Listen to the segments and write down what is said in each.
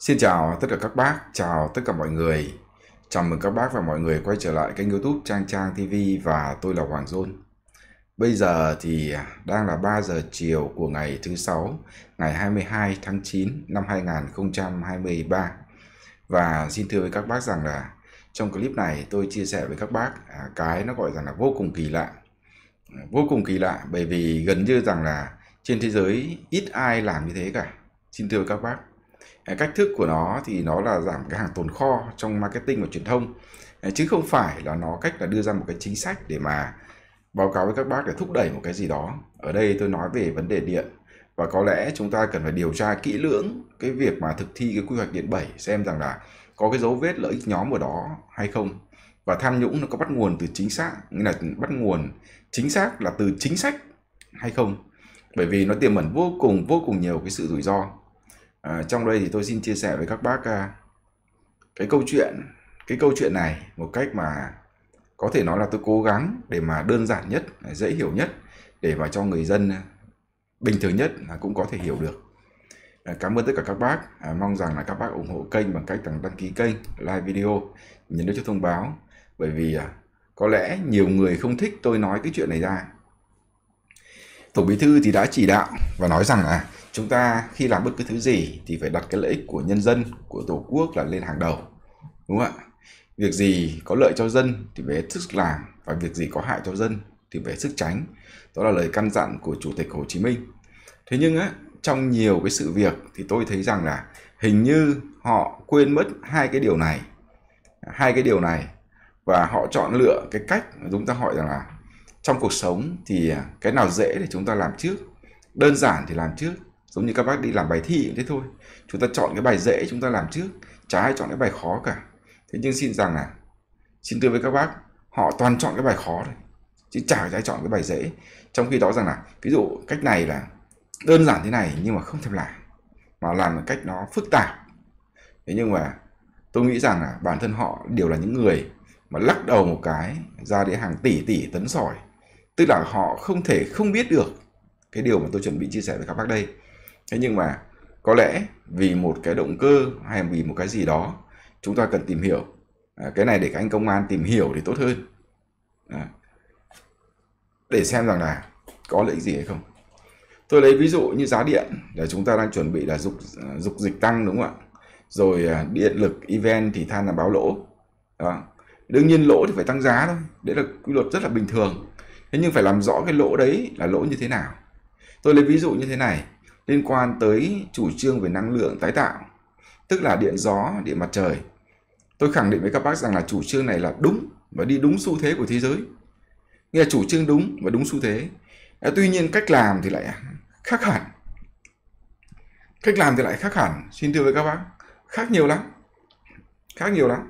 Xin chào tất cả các bác, chào tất cả mọi người. Chào mừng các bác và mọi người quay trở lại kênh youtube Trang Trang TV và tôi là Hoàng Dôn. Bây giờ thì đang là 3 giờ chiều của ngày thứ sáu, ngày 22 tháng 9 năm 2023. Và xin thưa với các bác rằng là trong clip này tôi chia sẻ với các bác à, cái nó gọi rằng là vô cùng kỳ lạ. Vô cùng kỳ lạ bởi vì gần như rằng là trên thế giới ít ai làm như thế cả. Xin thưa các bác cách thức của nó thì nó là giảm cái hàng tồn kho trong marketing và truyền thông chứ không phải là nó cách là đưa ra một cái chính sách để mà báo cáo với các bác để thúc đẩy một cái gì đó ở đây tôi nói về vấn đề điện và có lẽ chúng ta cần phải điều tra kỹ lưỡng cái việc mà thực thi cái quy hoạch điện 7 xem rằng là có cái dấu vết lợi ích nhóm ở đó hay không và tham nhũng nó có bắt nguồn từ chính xác nghĩa là bắt nguồn chính xác là từ chính sách hay không bởi vì nó tiềm ẩn vô cùng vô cùng nhiều cái sự rủi ro à, trong đây thì tôi xin chia sẻ với các bác à, cái câu chuyện cái câu chuyện này một cách mà có thể nói là tôi cố gắng để mà đơn giản nhất à, dễ hiểu nhất để mà cho người dân à, bình thường nhất là cũng có thể hiểu được à, cảm ơn tất cả các bác à, mong rằng là các bác ủng hộ kênh bằng cách đăng, đăng ký kênh like video nhấn nút cho thông báo bởi vì à, có lẽ nhiều người không thích tôi nói cái chuyện này ra Tổng Bí thư thì đã chỉ đạo và nói rằng là chúng ta khi làm bất cứ thứ gì thì phải đặt cái lợi ích của nhân dân của tổ quốc là lên hàng đầu đúng không ạ việc gì có lợi cho dân thì phải thức làm và việc gì có hại cho dân thì phải sức tránh đó là lời căn dặn của chủ tịch hồ chí minh thế nhưng á trong nhiều cái sự việc thì tôi thấy rằng là hình như họ quên mất hai cái điều này hai cái điều này và họ chọn lựa cái cách chúng ta hỏi rằng là trong cuộc sống thì cái nào dễ thì chúng ta làm trước đơn giản thì làm trước giống như các bác đi làm bài thi cũng thế thôi chúng ta chọn cái bài dễ chúng ta làm trước chả ai chọn cái bài khó cả thế nhưng xin rằng là xin thưa với các bác họ toàn chọn cái bài khó thôi chứ chả ai chọn cái bài dễ trong khi đó rằng là ví dụ cách này là đơn giản thế này nhưng mà không thèm làm mà làm một cách nó phức tạp thế nhưng mà tôi nghĩ rằng là bản thân họ đều là những người mà lắc đầu một cái ra đến hàng tỷ tỷ tấn sỏi tức là họ không thể không biết được cái điều mà tôi chuẩn bị chia sẻ với các bác đây thế nhưng mà có lẽ vì một cái động cơ hay vì một cái gì đó chúng ta cần tìm hiểu à, cái này để các anh công an tìm hiểu thì tốt hơn à, để xem rằng là có lợi ích gì hay không tôi lấy ví dụ như giá điện là chúng ta đang chuẩn bị là dục à, dục dịch tăng đúng không ạ rồi à, điện lực event thì than là báo lỗ đó. đương nhiên lỗ thì phải tăng giá thôi đấy là quy luật rất là bình thường thế nhưng phải làm rõ cái lỗ đấy là lỗ như thế nào tôi lấy ví dụ như thế này liên quan tới chủ trương về năng lượng tái tạo, tức là điện gió, điện mặt trời. Tôi khẳng định với các bác rằng là chủ trương này là đúng và đi đúng xu thế của thế giới. Nghe chủ trương đúng và đúng xu thế. À, tuy nhiên cách làm thì lại khác hẳn. Cách làm thì lại khác hẳn, xin thưa với các bác, khác nhiều lắm. Khác nhiều lắm.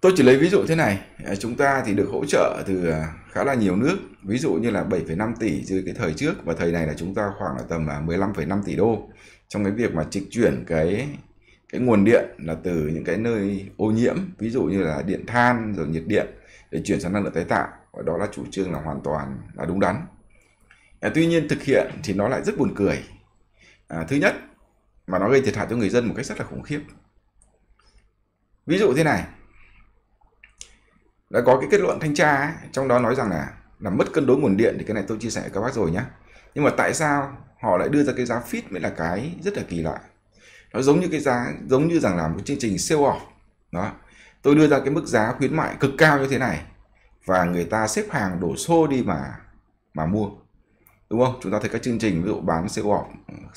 Tôi chỉ lấy ví dụ thế này, à, chúng ta thì được hỗ trợ từ à, khá là nhiều nước, ví dụ như là 7,5 tỷ dưới cái thời trước và thời này là chúng ta khoảng là tầm 15,5 à, tỷ đô trong cái việc mà trịch chuyển cái cái nguồn điện là từ những cái nơi ô nhiễm, ví dụ như là điện than rồi nhiệt điện để chuyển sang năng lượng tái tạo và đó là chủ trương là hoàn toàn là đúng đắn. À, tuy nhiên thực hiện thì nó lại rất buồn cười. À, thứ nhất mà nó gây thiệt hại cho người dân một cách rất là khủng khiếp. Ví dụ thế này, đã có cái kết luận thanh tra ấy, trong đó nói rằng là là mất cân đối nguồn điện thì cái này tôi chia sẻ với các bác rồi nhé nhưng mà tại sao họ lại đưa ra cái giá fit mới là cái rất là kỳ lạ nó giống như cái giá giống như rằng là một chương trình siêu off đó tôi đưa ra cái mức giá khuyến mại cực cao như thế này và người ta xếp hàng đổ xô đi mà mà mua đúng không chúng ta thấy các chương trình ví dụ bán siêu off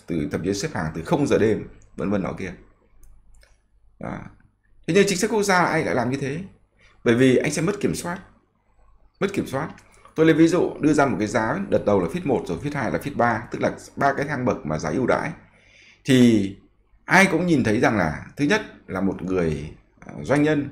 từ thậm chí xếp hàng từ 0 giờ đêm vân vân nọ kia đó. thế nhưng chính sách quốc gia lại lại làm như thế bởi vì anh sẽ mất kiểm soát mất kiểm soát tôi lấy ví dụ đưa ra một cái giá đợt đầu là fit 1 rồi fit 2 là fit 3 tức là ba cái thang bậc mà giá ưu đãi thì ai cũng nhìn thấy rằng là thứ nhất là một người ờ, doanh nhân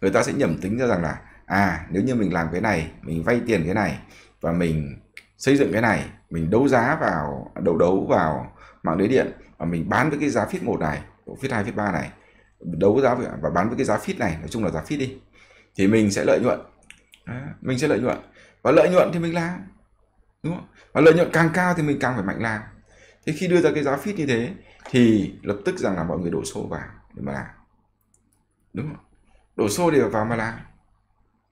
người ta sẽ nhầm tính ra rằng là à nếu như mình làm cái này mình vay tiền cái này và mình xây dựng cái này mình đấu giá vào đấu đấu vào mạng lưới điện và mình bán với cái giá fit 1 này fit 2 fit 3 này đấu giá và bán với cái giá fit này nói chung là giá fit đi thì mình sẽ lợi nhuận Đấy, mình sẽ lợi nhuận và lợi nhuận thì mình làm đúng không và lợi nhuận càng cao thì mình càng phải mạnh làm thế khi đưa ra cái giá fit như thế thì lập tức rằng là mọi người đổ xô vào để mà làm đúng không đổ xô để vào mà làm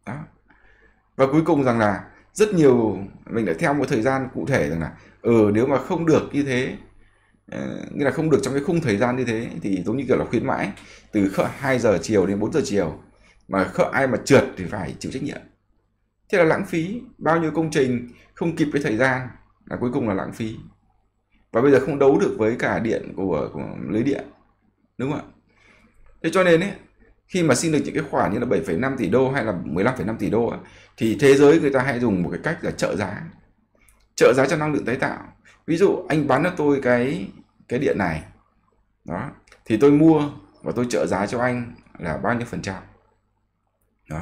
đó và cuối cùng rằng là rất nhiều mình đã theo một thời gian cụ thể rằng là ờ ừ, nếu mà không được như thế ờ, nghĩa là không được trong cái khung thời gian như thế thì giống như kiểu là khuyến mãi từ 2 giờ chiều đến 4 giờ chiều mà không, ai mà trượt thì phải chịu trách nhiệm thế là lãng phí bao nhiêu công trình không kịp với thời gian là cuối cùng là lãng phí và bây giờ không đấu được với cả điện của, của lưới điện đúng không ạ thế cho nên ấy, khi mà xin được những cái khoản như là 7,5 tỷ đô hay là 15,5 tỷ đô thì thế giới người ta hay dùng một cái cách là trợ giá trợ giá cho năng lượng tái tạo ví dụ anh bán cho tôi cái cái điện này đó thì tôi mua và tôi trợ giá cho anh là bao nhiêu phần trăm đó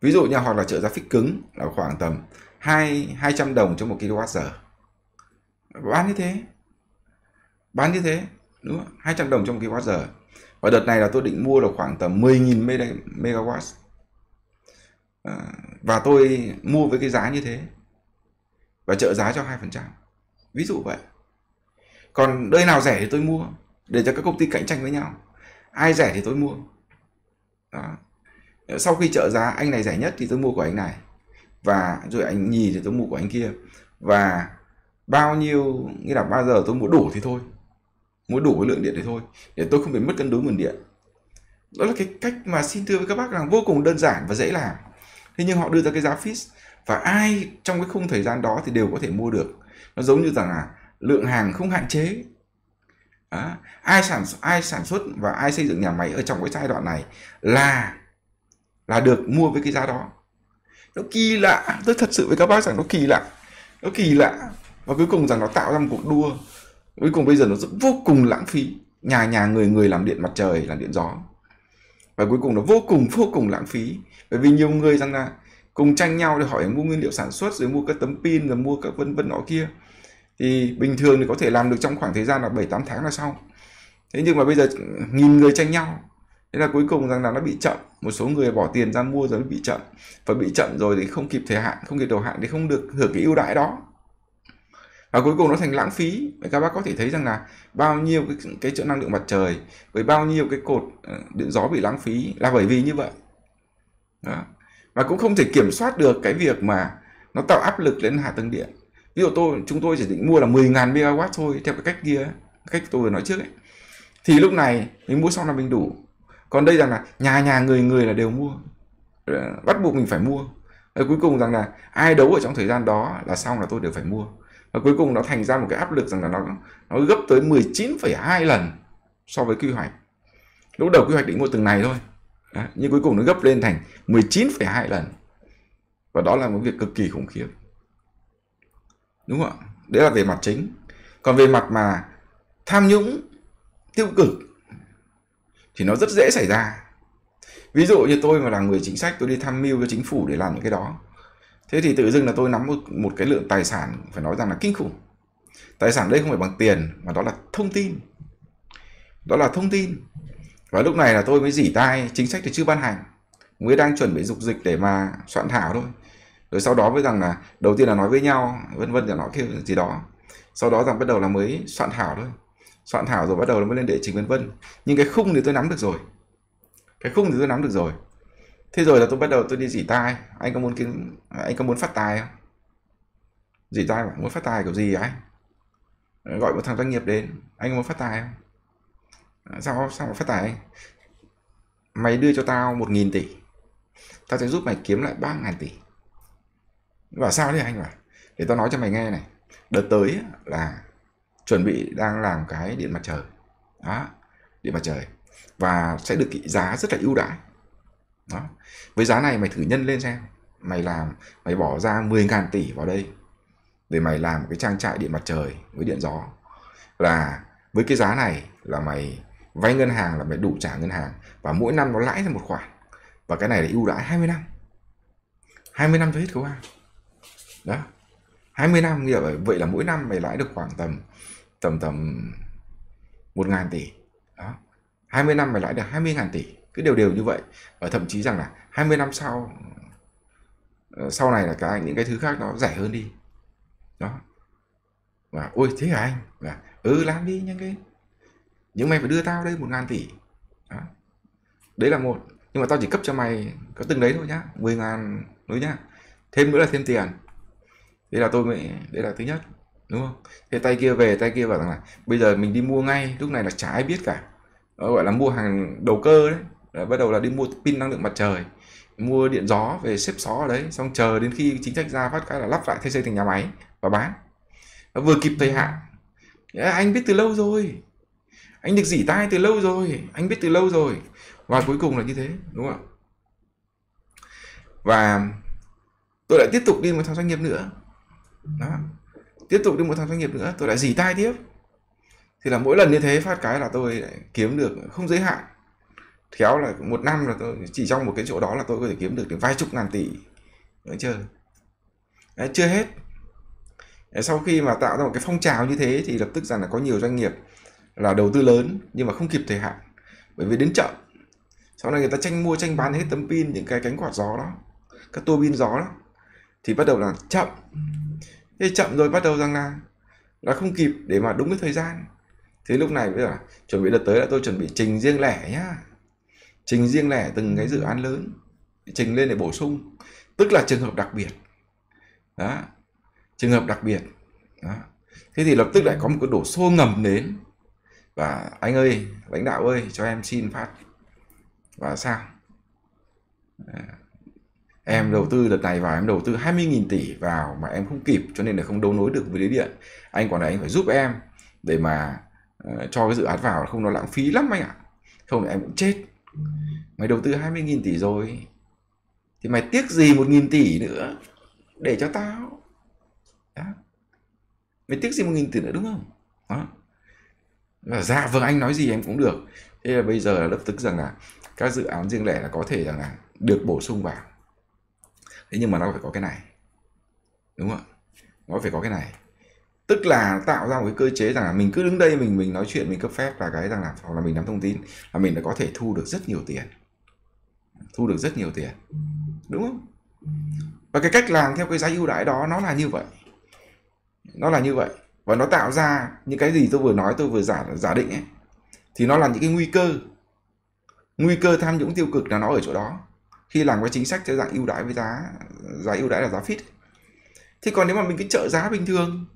ví dụ như hoặc là trợ giá fix cứng là khoảng tầm 2 200 đồng cho một kWh bán như thế bán như thế đúng không? 200 đồng cho một kWh và đợt này là tôi định mua được khoảng tầm 10.000 megawatt à, và tôi mua với cái giá như thế và trợ giá cho 2% ví dụ vậy còn nơi nào rẻ thì tôi mua để cho các công ty cạnh tranh với nhau ai rẻ thì tôi mua đó sau khi trợ giá anh này rẻ nhất thì tôi mua của anh này và rồi anh nhìn thì tôi mua của anh kia và bao nhiêu nghĩa là bao giờ tôi mua đủ thì thôi mua đủ cái lượng điện đấy thôi để tôi không bị mất cân đối nguồn điện đó là cái cách mà xin thưa với các bác là vô cùng đơn giản và dễ làm thế nhưng họ đưa ra cái giá fix và ai trong cái khung thời gian đó thì đều có thể mua được nó giống như rằng là lượng hàng không hạn chế đó. ai sản ai sản xuất và ai xây dựng nhà máy ở trong cái giai đoạn này là là được mua với cái giá đó nó kỳ lạ tôi thật sự với các bác rằng nó kỳ lạ nó kỳ lạ và cuối cùng rằng nó tạo ra một cuộc đua cuối cùng bây giờ nó rất vô cùng lãng phí nhà nhà người người làm điện mặt trời làm điện gió và cuối cùng nó vô cùng vô cùng lãng phí bởi vì nhiều người rằng là cùng tranh nhau để hỏi mua nguyên liệu sản xuất rồi mua các tấm pin rồi mua các vân vân nọ kia thì bình thường thì có thể làm được trong khoảng thời gian là 7 8 tháng là xong thế nhưng mà bây giờ nghìn người tranh nhau thế là cuối cùng rằng là nó bị chậm một số người bỏ tiền ra mua rồi bị chậm và bị chậm rồi thì không kịp thời hạn không kịp đầu hạn thì không được hưởng cái ưu đãi đó và cuối cùng nó thành lãng phí các bác có thể thấy rằng là bao nhiêu cái, cái chỗ năng lượng mặt trời với bao nhiêu cái cột ờ, điện gió bị lãng phí là bởi vì như vậy đó. và cũng không thể kiểm soát được cái việc mà nó tạo áp lực lên hạ tầng điện ví dụ tôi chúng tôi chỉ định mua là 10.000 megawatt thôi theo cái cách kia cách tôi vừa nói trước ấy. thì lúc này mình mua xong là mình đủ còn đây rằng là nhà nhà người người là đều mua ờ, bắt buộc mình phải mua và ờ, cuối cùng rằng là ai đấu ở trong thời gian đó là xong là tôi đều phải mua và cuối cùng nó thành ra một cái áp lực rằng là nó nó gấp tới 19,2 lần so với quy hoạch lúc đầu quy hoạch định mua từng này thôi đó. nhưng cuối cùng nó gấp lên thành 19,2 lần và đó là một việc cực kỳ khủng khiếp đúng không ạ đấy là về mặt chính còn về mặt mà tham nhũng tiêu cực thì nó rất dễ xảy ra ví dụ như tôi mà là người chính sách tôi đi tham mưu cho chính phủ để làm những cái đó thế thì tự dưng là tôi nắm một, một cái lượng tài sản phải nói rằng là kinh khủng tài sản đây không phải bằng tiền mà đó là thông tin đó là thông tin và lúc này là tôi mới dỉ tai chính sách thì chưa ban hành mới đang chuẩn bị dục dịch để mà soạn thảo thôi rồi sau đó mới rằng là đầu tiên là nói với nhau vân vân là nói kia gì đó sau đó rằng bắt đầu là mới soạn thảo thôi soạn thảo rồi bắt đầu nó mới lên đệ trình vân vân nhưng cái khung thì tôi nắm được rồi cái khung thì tôi nắm được rồi thế rồi là tôi bắt đầu tôi đi dỉ tai anh có muốn kiếm anh có muốn phát tài không dỉ tai bảo muốn phát tài kiểu gì anh gọi một thằng doanh nghiệp đến anh có muốn phát tài không à, sao sao mà phát tài anh mày đưa cho tao một nghìn tỷ tao sẽ giúp mày kiếm lại ba ngàn tỷ bảo sao đấy anh bảo để tao nói cho mày nghe này đợt tới là chuẩn bị đang làm cái điện mặt trời đó điện mặt trời và sẽ được cái giá rất là ưu đãi đó với giá này mày thử nhân lên xem mày làm mày bỏ ra 10.000 tỷ vào đây để mày làm cái trang trại điện mặt trời với điện gió là với cái giá này là mày vay ngân hàng là mày đủ trả ngân hàng và mỗi năm nó lãi ra một khoản và cái này là ưu đãi 20 năm 20 năm cho hết khấu hàng đó 20 năm nghĩa vậy, vậy là mỗi năm mày lãi được khoảng tầm tầm tầm 1 ngàn tỷ đó 20 năm mày lãi được 20 ngàn tỷ cứ đều đều như vậy và thậm chí rằng là 20 năm sau ờ, sau này là cái những cái thứ khác nó rẻ hơn đi đó và ôi thế hả anh và ừ làm đi nhanh lên nhưng mày phải đưa tao đây một ngàn tỷ đó. đấy là một nhưng mà tao chỉ cấp cho mày có từng đấy thôi nhá 10 ngàn thôi nhá thêm nữa là thêm tiền đây là tôi mới đây là thứ nhất đúng không thế tay kia về tay kia bảo rằng là bây giờ mình đi mua ngay lúc này là chả ai biết cả đó gọi là mua hàng đầu cơ đấy đó, bắt đầu là đi mua pin năng lượng mặt trời mua điện gió về xếp xó ở đấy xong chờ đến khi chính sách ra phát cái là lắp lại thay xây thành nhà máy và bán nó vừa kịp thời hạn anh biết từ lâu rồi anh được dỉ tai từ lâu rồi anh biết từ lâu rồi và cuối cùng là như thế đúng không ạ và tôi lại tiếp tục đi một thằng doanh nghiệp nữa đó tiếp tục đi một thằng doanh nghiệp nữa tôi lại dì tai tiếp thì là mỗi lần như thế phát cái là tôi lại kiếm được không giới hạn khéo là một năm là tôi chỉ trong một cái chỗ đó là tôi có thể kiếm được đến vài chục ngàn tỷ đấy chưa đấy, chưa hết đấy, sau khi mà tạo ra một cái phong trào như thế thì lập tức rằng là có nhiều doanh nghiệp là đầu tư lớn nhưng mà không kịp thời hạn bởi vì đến chậm sau này người ta tranh mua tranh bán hết tấm pin những cái cánh quạt gió đó các tua pin gió đó thì bắt đầu là chậm thế chậm rồi bắt đầu rằng là là không kịp để mà đúng cái thời gian thế lúc này bây giờ chuẩn bị đợt tới là tôi chuẩn bị trình riêng lẻ nhá trình riêng lẻ từng cái dự án lớn trình lên để bổ sung tức là trường hợp đặc biệt đó trường hợp đặc biệt đó thế thì lập tức lại có một cái đổ xô ngầm đến và anh ơi lãnh đạo ơi cho em xin phát và sao à em ừ. đầu tư đợt này vào em đầu tư 20.000 tỷ vào mà em không kịp cho nên là không đấu nối được với lưới điện anh còn này anh phải giúp em để mà uh, cho cái dự án vào không nó lãng phí lắm anh ạ không là em cũng chết mày đầu tư 20.000 tỷ rồi thì mày tiếc gì 1.000 tỷ nữa để cho tao đó. mày tiếc gì 1.000 tỷ nữa đúng không đó và dạ vâng anh nói gì em cũng được thế là bây giờ là lập tức rằng là các dự án riêng lẻ là có thể rằng là được bổ sung vào thế nhưng mà nó phải có cái này đúng không ạ nó phải có cái này tức là tạo ra một cái cơ chế rằng là mình cứ đứng đây mình mình nói chuyện mình cấp phép và cái rằng là hoặc là mình nắm thông tin là mình đã có thể thu được rất nhiều tiền thu được rất nhiều tiền đúng không và cái cách làm theo cái giá ưu đãi đó nó là như vậy nó là như vậy và nó tạo ra những cái gì tôi vừa nói tôi vừa giả giả định ấy thì nó là những cái nguy cơ nguy cơ tham nhũng tiêu cực là nó ở chỗ đó khi làm cái chính sách cho dạng ưu đãi với giá giá ưu đãi là giá fit, thế còn nếu mà mình cứ trợ giá bình thường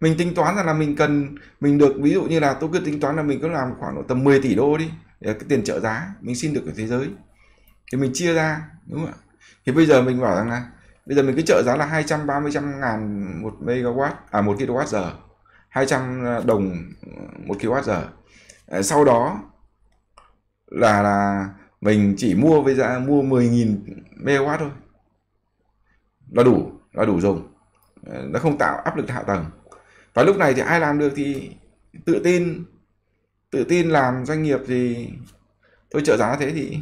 mình tính toán rằng là mình cần mình được ví dụ như là tôi cứ tính toán là mình cứ làm khoảng độ tầm 10 tỷ đô đi để cái tiền trợ giá mình xin được ở thế giới thì mình chia ra đúng không ạ thì bây giờ mình bảo rằng là bây giờ mình cứ trợ giá là 230 trăm ngàn một megawatt à một kilowatt giờ 200 ờ, đồng một kilowatt giờ ờ, sau đó là là mình chỉ mua với giá mua 10.000 MW thôi là đủ là đủ dùng nó không tạo áp lực hạ tầng và lúc này thì ai làm được thì tự tin tự tin làm doanh nghiệp thì tôi trợ giá thế thì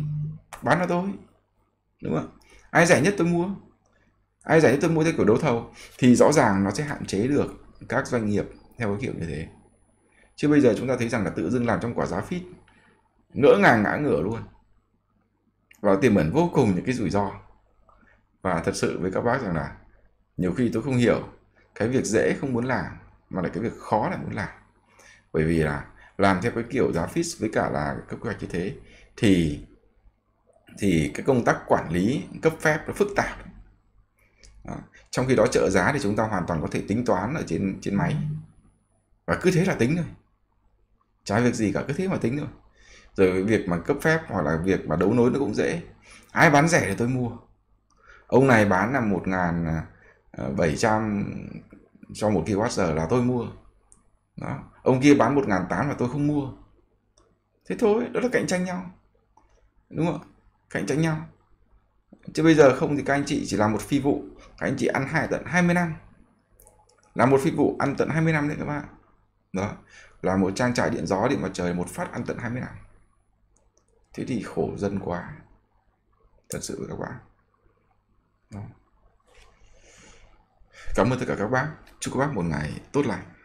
bán cho tôi đúng không ai rẻ nhất tôi mua ai rẻ nhất tôi mua theo kiểu đấu thầu thì rõ ràng nó sẽ hạn chế được các doanh nghiệp theo cái kiểu như thế chứ bây giờ chúng ta thấy rằng là tự dưng làm trong quả giá phít ngỡ ngàng ngã ngửa luôn và tiềm ẩn vô cùng những cái rủi ro và thật sự với các bác rằng là nhiều khi tôi không hiểu cái việc dễ không muốn làm mà là cái việc khó lại muốn làm bởi vì là làm theo cái kiểu giá fix với cả là cấp quy hoạch như thế thì thì cái công tác quản lý cấp phép nó phức tạp đó. trong khi đó trợ giá thì chúng ta hoàn toàn có thể tính toán ở trên trên máy và cứ thế là tính thôi trái việc gì cả cứ thế mà tính thôi rồi việc mà cấp phép hoặc là việc mà đấu nối nó cũng dễ ai bán rẻ thì tôi mua ông này bán là một ngàn à, à, bảy trăm cho một giờ là tôi mua đó. ông kia bán một ngàn tám là tôi không mua thế thôi đó là cạnh tranh nhau đúng không cạnh tranh nhau chứ bây giờ không thì các anh chị chỉ làm một phi vụ các anh chị ăn hai tận 20 năm làm một phi vụ ăn tận 20 năm đấy các bạn đó là một trang trải điện gió điện mặt trời một phát ăn tận 20 năm thế thì khổ dân quá thật sự các bạn cảm ơn tất cả các bác chúc các bác một ngày tốt lành